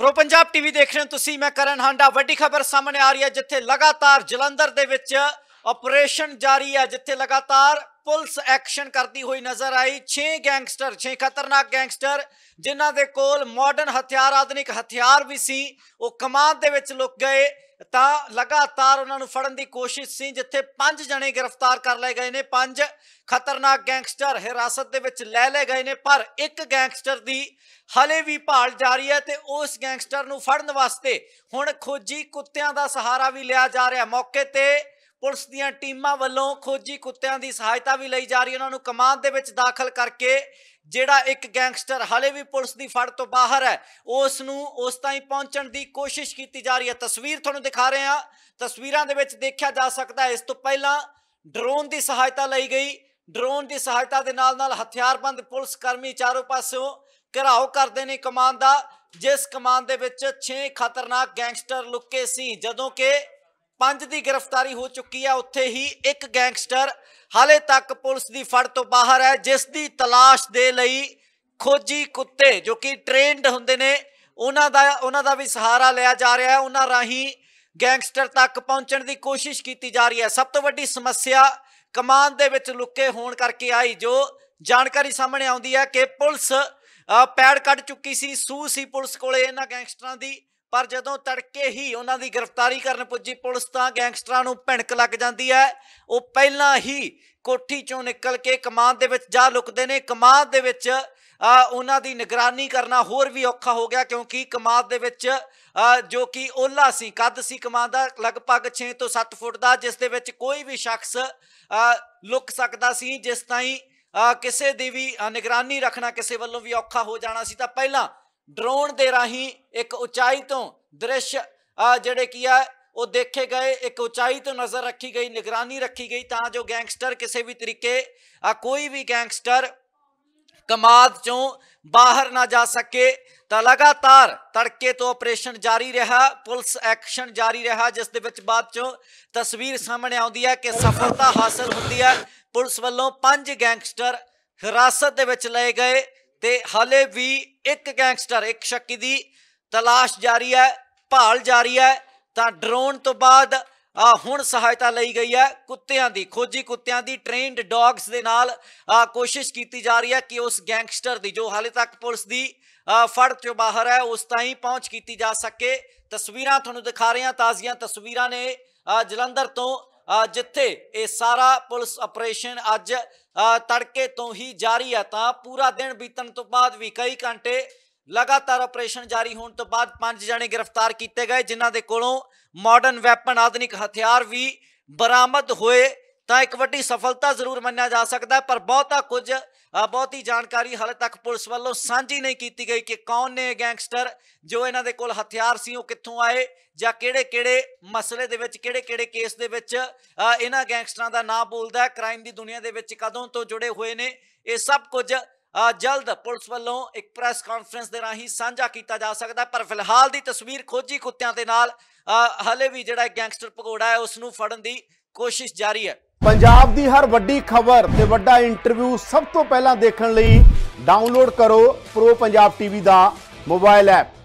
pro Punjab TV ਦੇਖ ਰਹੇ ਹੋ ਤੁਸੀਂ ਮੈਂ ਕਰਨ ਹਾਂਡਾ ਵੱਡੀ ਖਬਰ ਸਾਹਮਣੇ ਆ ਰਹੀ ਹੈ ਜਿੱਥੇ ਲਗਾਤਾਰ ਜਲੰਧਰ ਦੇ ਵਿੱਚ ਆਪਰੇਸ਼ਨ ਜਾਰੀ ਹੈ ਜਿੱਥੇ ਲਗਾਤਾਰ ਪੁਲਿਸ ਐਕਸ਼ਨ ਕਰਦੀ ਹੋਈ ਨਜ਼ਰ ਆਈ 6 ਗੈਂਗਸਟਰ 6 ਖਤਰਨਾਕ ਗੈਂਗਸਟਰ ਜਿਨ੍ਹਾਂ ਦੇ ਕੋਲ ਮਾਡਰਨ ਹਥਿਆਰ ਆਧੁਨਿਕ ਹਥਿਆਰ ਵੀ ਸੀ ਉਹ ਕਮਾਂਡ ਦੇ ਵਿੱਚ ਲੁਕ ਗਏ ਤਾਂ ਲਗਾਤਾਰ ਉਹਨਾਂ ਨੂੰ ਫੜਨ ਦੀ ਕੋਸ਼ਿਸ਼ ਸੀ ਜਿੱਥੇ ਪੰਜ ਜਣੇ ਗ੍ਰਿਫਤਾਰ ਕਰ ਲਏ ਗਏ ਨੇ ਪੰਜ ਖਤਰਨਾਕ ਗੈਂਗਸਟਰ ਹਿਰਾਸਤ ਦੇ ਵਿੱਚ ਲੈ ਲਏ ਗਏ ਨੇ ਪਰ ਇੱਕ ਗੈਂਗਸਟਰ ਦੀ ਹਲੇ ਵੀ ਭਾਲ ਜਾਰੀ ਹੈ ਤੇ ਉਸ ਗੈਂਗਸਟਰ ਨੂੰ ਫੜਨ ਵਾਸਤੇ ਹੁਣ ਖੋਜੀ ਕੁੱਤਿਆਂ ਦਾ ਸਹਾਰਾ ਵੀ ਲਿਆ ਜਾ ਰਿਹਾ ਮੌਕੇ ਤੇ ਪੁਲਿਸ ਦੀਆਂ ਟੀਮਾਂ ਵੱਲੋਂ ਖੋਜੀ ਕੁੱਤਿਆਂ ਦੀ ਸਹਾਇਤਾ ਵੀ ਲਈ ਜਾ ਰਹੀ ਹੈ ਉਹਨਾਂ ਨੂੰ ਕਮਾਂਡ ਦੇ ਵਿੱਚ ਦਾਖਲ ਕਰਕੇ ਜਿਹੜਾ ਇੱਕ ਗੈਂਗਸਟਰ ਹਲੇ ਵੀ ਪੁਲਿਸ ਦੀ ਫੜ ਤੋਂ ਬਾਹਰ ਹੈ ਉਸ ਨੂੰ ਉਸ ਤਾਈਂ ਪਹੁੰਚਣ ਦੀ ਕੋਸ਼ਿਸ਼ ਕੀਤੀ ਜਾ ਰਹੀ ਹੈ ਤਸਵੀਰ ਤੁਹਾਨੂੰ ਦਿਖਾ ਰਹੇ ਹਾਂ ਤਸਵੀਰਾਂ ਦੇ ਵਿੱਚ ਦੇਖਿਆ ਜਾ ਸਕਦਾ ਹੈ ਇਸ ਤੋਂ ਪਹਿਲਾਂ ਡਰੋਨ ਦੀ ਸਹਾਇਤਾ ਲਈ ਗਈ ਡਰੋਨ ਦੀ ਸਹਾਇਤਾ ਦੇ ਨਾਲ ਨਾਲ ਹਥਿਆਰਬੰਦ ਪੁਲਿਸ ਕਰਮੀ ਚਾਰੋਂ ਪਾਸਿਓਂ ਘਰਾਓ ਕਰਦੇ ਨੇ ਕਮਾਨ ਦਾ ਜਿਸ ਕਮਾਨ ਦੇ ਵਿੱਚ 6 ਖਤਰਨਾਕ ਗੈਂਗਸਟਰ ਲੁਕੇ ਸੀ ਜਦੋਂ ਕਿ ਪੰਜ ਦੀ ਗ੍ਰਿਫਤਾਰੀ ਹੋ ਚੁੱਕੀ ਹੈ ਉੱਥੇ ਹੀ ਇੱਕ ਗੈਂਗਸਟਰ ਹਾਲੇ ਤੱਕ ਪੁਲਿਸ ਦੀ ਫੜ ਤੋਂ ਬਾਹਰ ਹੈ ਜਿਸ ਦੀ ਤਲਾਸ਼ ਦੇ ਲਈ ਖੋਜੀ ਕੁੱਤੇ ਜੋ ਕਿ ਟ੍ਰੇਨਡ ਹੁੰਦੇ ਨੇ ਉਹਨਾਂ ਦਾ ਉਹਨਾਂ ਦਾ ਵੀ ਸਹਾਰਾ ਲਿਆ ਜਾ ਰਿਹਾ ਹੈ ਉਹਨਾਂ ਰਾਹੀਂ ਗੈਂਗਸਟਰ ਤੱਕ ਪਹੁੰਚਣ ਦੀ ਕੋਸ਼ਿਸ਼ ਕੀਤੀ ਜਾ ਰਹੀ ਹੈ ਸਭ ਤੋਂ ਵੱਡੀ ਸਮੱਸਿਆ ਕਮਾਨ ਦੇ ਵਿੱਚ ਲੁਕੇ ਹੋਣ ਕਰਕੇ ਆਈ ਜੋ ਜਾਣਕਾਰੀ ਸਾਹਮਣੇ ਆਉਂਦੀ ਹੈ ਕਿ ਪੁਲਿਸ ਪੈੜ ਕੱਢ ਚੁੱਕੀ ਸੀ ਸੂ ਸੀ ਪੁਲਿਸ ਕੋਲੇ ਇਹਨਾਂ ਗੈਂਗਸਟਰਾਂ ਦੀ ਪਰ ਜਦੋਂ ਤੜਕੇ ਹੀ ਉਹਨਾਂ ਦੀ ਗ੍ਰਿਫਤਾਰੀ ਕਰਨ ਪੁੱਜੀ ਪੁਲਿਸ ਤਾਂ ਗੈਂਗਸਟਰਾਂ ਨੂੰ ਭਿਣਕ ਲੱਗ ਜਾਂਦੀ ਹੈ ਉਹ ਪਹਿਲਾਂ ਹੀ ਕੋਠੀ ਚੋਂ ਨਿਕਲ ਕੇ ਕਮਾਨ ਦੇ ਵਿੱਚ ਜਾ ਲੁਕਦੇ ਨੇ ਕਮਾਨ ਦੇ ਵਿੱਚ ਉਹਨਾਂ ਦੀ ਨਿਗਰਾਨੀ ਕਰਨਾ ਹੋਰ ਵੀ ਔਖਾ ਹੋ ਗਿਆ ਕਿਉਂਕਿ ਕਮਾਦ ਦੇ ਵਿੱਚ ਜੋ ਕਿ ਓਲਾ ਸੀ ਕੱਦ ਸੀ ਕਮਾਦ ਦਾ ਲਗਭਗ 6 ਤੋਂ 7 ਫੁੱਟ ਦਾ ਜਿਸ ਦੇ ਵਿੱਚ ਕੋਈ ਵੀ ਸ਼ਖਸ ਲੁਕ ਸਕਦਾ ਸੀ ਜਿਸ ਤਾਈਂ ਕਿਸੇ ਦੀ ਵੀ ਨਿਗਰਾਨੀ ਰੱਖਣਾ ਕਿਸੇ ਵੱਲੋਂ ਵੀ ਔਖਾ ਹੋ ਜਾਣਾ ਸੀ ਤਾਂ ਪਹਿਲਾਂ ਡਰੋਨ ਦੇ ਰਾਹੀਂ ਇੱਕ ਉਚਾਈ ਤੋਂ ਦ੍ਰਿਸ਼ ਜਿਹੜੇ ਕੀ ਆ ਉਹ ਦੇਖੇ ਗਏ ਇੱਕ ਉਚਾਈ ਤੋਂ ਨਜ਼ਰ ਰੱਖੀ ਗਈ ਨਿਗਰਾਨੀ ਰੱਖੀ ਗਈ ਤਾਂ ਜੋ ਗੈਂਗਸਟਰ ਕਿਸੇ ਵੀ ਤਰੀਕੇ ਆ ਕੋਈ ਵੀ ਗੈਂਗਸਟਰ ਕਮਾਦ ਚੋਂ ਬਾਹਰ ਨਾ ਜਾ ਸਕੇ ਤਾਂ ਲਗਾਤਾਰ ਤੜਕੇ ਤੋਂ ਆਪਰੇਸ਼ਨ ਜਾਰੀ ਰਿਹਾ ਪੁਲਿਸ ਐਕਸ਼ਨ ਜਾਰੀ ਰਿਹਾ ਜਿਸ ਦੇ ਵਿੱਚ ਬਾਅਦ ਚੋਂ ਤਸਵੀਰ ਸਾਹਮਣੇ ਆਉਂਦੀ ਹੈ ਕਿ ਸਫਲਤਾ ਹਾਸਲ ਹੁੰਦੀ ਹੈ ਪੁਲਿਸ ਵੱਲੋਂ ਪੰਜ ਗੈਂਗਸਟਰ ਹਿਰਾਸਤ ਦੇ ਵਿੱਚ ਲਏ ਗਏ ਤੇ ਹਾਲੇ ਵੀ ਇੱਕ ਗੈਂਗਸਟਰ ਇੱਕ ਸ਼ੱਕੀ ਦੀ ਤਲਾਸ਼ ਜਾਰੀ ਹੈ ਭਾਲ ਜਾਰੀ ਹੈ ਤਾਂ ਡਰੋਨ ਤੋਂ ਬਾਅਦ ਆ ਹੁਣ ਸਹਾਇਤਾ ਲਈ ਗਈ ਹੈ ਕੁੱਤਿਆਂ ਦੀ ਖੋਜੀ ਕੁੱਤਿਆਂ ਦੀ ਟ੍ਰੇਨਡ ਡੌਗਸ ਦੇ ਨਾਲ ਆ ਕੋਸ਼ਿਸ਼ ਕੀਤੀ ਜਾ ਰਹੀ ਹੈ ਕਿ ਉਸ ਗੈਂਗਸਟਰ ਦੀ ਜੋ ਹਾਲੇ ਤੱਕ ਪੁਲਿਸ ਦੀ ਫੜ ਤੋਂ ਬਾਹਰ ਹੈ ਉਸ ਤਾਈਂ ਪਹੁੰਚ ਕੀਤੀ ਜਾ ਸਕੇ ਤਸਵੀਰਾਂ ਤੁਹਾਨੂੰ ਦਿਖਾ ਰਹੇ ਹਾਂ ਤਾਜ਼ੀਆਂ ਤਸਵੀਰਾਂ ਨੇ ਜਲੰਧਰ ਤੋਂ ਜਿੱਥੇ ਇਹ ਸਾਰਾ ਪੁਲਿਸ ਆਪਰੇਸ਼ਨ ਅੱਜ ਤੜਕੇ ਤੋਂ ਹੀ ਜਾਰੀ ਹੈ ਤਾਂ ਪੂਰਾ ਦਿਨ ਬੀਤਣ ਤੋਂ ਬਾਅਦ ਵੀ ਕਈ ਘੰਟੇ ਲਗਾਤਾਰ ਆਪਰੇਸ਼ਨ ਜਾਰੀ ਹੋਣ ਤੋਂ ਬਾਅਦ ਪੰਜ ਜਣੇ ਗ੍ਰਿਫਤਾਰ ਕੀਤੇ ਗਏ ਜਿਨ੍ਹਾਂ ਦੇ ਕੋਲੋਂ ਮਾਡਰਨ ਵੈਪਨ ਆਧੁਨਿਕ ਹਥਿਆਰ ਵੀ ਬਰਾਮਦ ਹੋਏ ਤਾਂ ਇੱਕ ਵੱਡੀ ਸਫਲਤਾ ਜ਼ਰੂਰ ਮੰਨਿਆ ਜਾ ਸਕਦਾ ਪਰ ਬਹੁਤਾ ਕੁਝ ਬਹੁਤੀ ਜਾਣਕਾਰੀ ਹਾਲੇ ਤੱਕ ਪੁਲਿਸ ਵੱਲੋਂ ਸਾਂਝੀ ਨਹੀਂ ਕੀਤੀ ਗਈ ਕਿ ਕੌਣ ਨੇ ਗੈਂਗਸਟਰ ਜੋ ਇਹਨਾਂ ਦੇ ਕੋਲ ਹਥਿਆਰ ਸੀ ਉਹ ਕਿੱਥੋਂ ਆਏ ਜਾਂ ਕਿਹੜੇ-ਕਿਹੜੇ ਮਸਲੇ ਦੇ ਵਿੱਚ ਕਿਹੜੇ-ਕਿਹੜੇ ਕੇਸ ਦੇ ਵਿੱਚ ਇਹਨਾਂ ਗੈਂਗਸਟਰਾਂ ਦਾ ਨਾਂ ਬੋਲਦਾ ਹੈ ਕ੍ਰਾਈਮ ਦੀ ਦੁਨੀਆ ਦੇ ਵਿੱਚ ਕਦੋਂ ਤੋਂ ਜੁੜੇ ਹੋਏ ਨੇ ਇਹ ਸਭ ਕੁਝ ਜਲਦ ਪੁਲਿਸ ਵੱਲੋਂ ਇੱਕ ਪ੍ਰੈਸ ਕਾਨਫਰੰਸ ਦੇ ਰਾਹੀਂ ਸਾਂਝਾ ਕੀਤਾ ਜਾ ਸਕਦਾ ਪਰ ਫਿਲਹਾਲ ਦੀ ਤਸਵੀਰ ਖੋਜੀ ਕੁੱਤਿਆਂ ਦੇ ਨਾਲ ਹਲੇ ਵੀ ਜਿਹੜਾ ਗੈਂਗਸਟਰ ਪਕੋੜਾ ਹੈ ਉਸ ਨੂੰ ਫੜਨ ਦੀ ਕੋਸ਼ਿਸ਼ ਜਾਰੀ ਹੈ ਪੰਜਾਬ ਦੀ ਹਰ ਵੱਡੀ ਖਬਰ ਤੇ ਵੱਡਾ ਇੰਟਰਵਿਊ ਸਭ ਤੋਂ ਪਹਿਲਾਂ ਦੇਖਣ ਲਈ ਡਾਊਨਲੋਡ ਕਰੋ ਪ੍ਰੋ ਪੰਜਾਬ ਟੀਵੀ ਦਾ ਮੋਬਾਈਲ ਐਪ